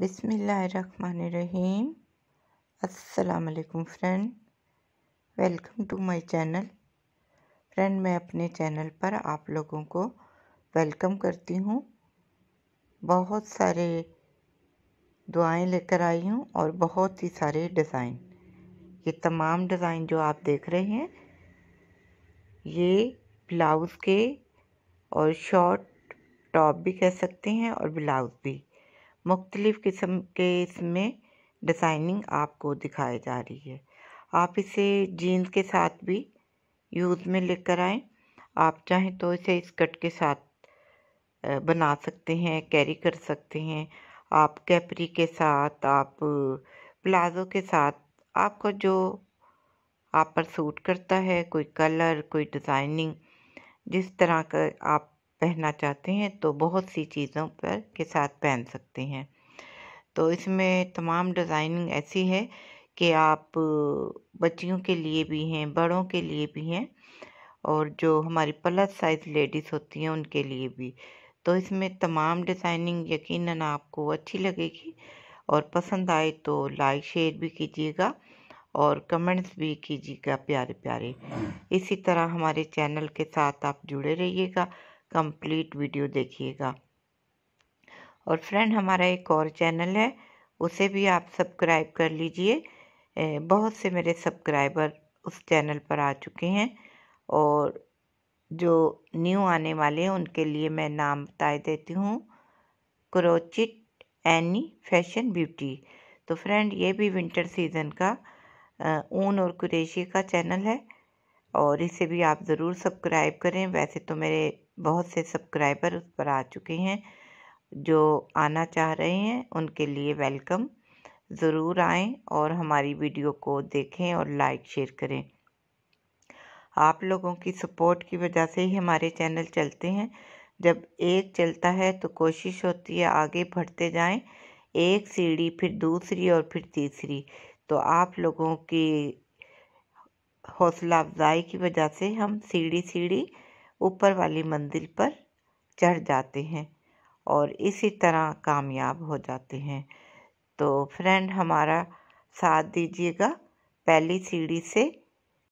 बिसमीम असलकुम friend welcome to my channel friend मैं अपने चैनल पर आप लोगों को वेलकम करती हूँ बहुत सारे दुआएं लेकर आई हूँ और बहुत ही सारे डिज़ाइन ये तमाम डिज़ाइन जो आप देख रहे हैं ये ब्लाउज़ के और शॉर्ट टॉप भी कह सकते हैं और ब्लाउज़ भी मुख्तलिफ़ किस्म के इसमें डिज़ाइनिंग आपको दिखाई जा रही है आप इसे जीन्स के साथ भी यूज़ में लेकर आएँ आप चाहें तो इसे स्कर्ट के साथ बना सकते हैं कैरी कर सकते हैं आप कैपरी के साथ आप प्लाज़ो के साथ आपको जो आप पर सूट करता है कोई कलर कोई डिज़ाइनिंग जिस तरह का आप पहनना चाहते हैं तो बहुत सी चीज़ों पर के साथ पहन सकते हैं तो इसमें तमाम डिज़ाइनिंग ऐसी है कि आप बच्चियों के लिए भी हैं बड़ों के लिए भी हैं और जो हमारी प्लस साइज़ लेडीज़ होती हैं उनके लिए भी तो इसमें तमाम डिज़ाइनिंग यकीनन आपको अच्छी लगेगी और पसंद आए तो लाइक शेयर भी कीजिएगा और कमेंट्स भी कीजिएगा प्यारे प्यारे इसी तरह हमारे चैनल के साथ आप जुड़े रहिएगा कंप्लीट वीडियो देखिएगा और फ्रेंड हमारा एक और चैनल है उसे भी आप सब्सक्राइब कर लीजिए बहुत से मेरे सब्सक्राइबर उस चैनल पर आ चुके हैं और जो न्यू आने वाले हैं उनके लिए मैं नाम बता देती हूँ क्रोचिट एनी फैशन ब्यूटी तो फ्रेंड ये भी विंटर सीज़न का ऊन और कुरेशी का चैनल है और इसे भी आप ज़रूर सब्सक्राइब करें वैसे तो मेरे बहुत से सब्सक्राइबर उस पर आ चुके हैं जो आना चाह रहे हैं उनके लिए वेलकम ज़रूर आएं और हमारी वीडियो को देखें और लाइक शेयर करें आप लोगों की सपोर्ट की वजह से ही हमारे चैनल चलते हैं जब एक चलता है तो कोशिश होती है आगे बढ़ते जाएं एक सीढ़ी फिर दूसरी और फिर तीसरी तो आप लोगों की हौसला अफजाई की वजह से हम सीढ़ी सीढ़ी ऊपर वाली मंजिल पर चढ़ जाते हैं और इसी तरह कामयाब हो जाते हैं तो फ्रेंड हमारा साथ दीजिएगा पहली सीढ़ी से